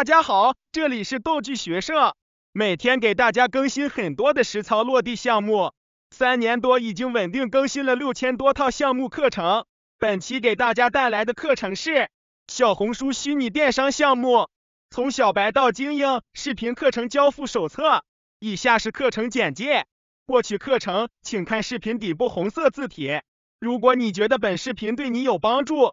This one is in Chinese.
大家好，这里是道具学社，每天给大家更新很多的实操落地项目，三年多已经稳定更新了六千多套项目课程。本期给大家带来的课程是小红书虚拟电商项目，从小白到精英视频课程交付手册。以下是课程简介，获取课程请看视频底部红色字体。如果你觉得本视频对你有帮助。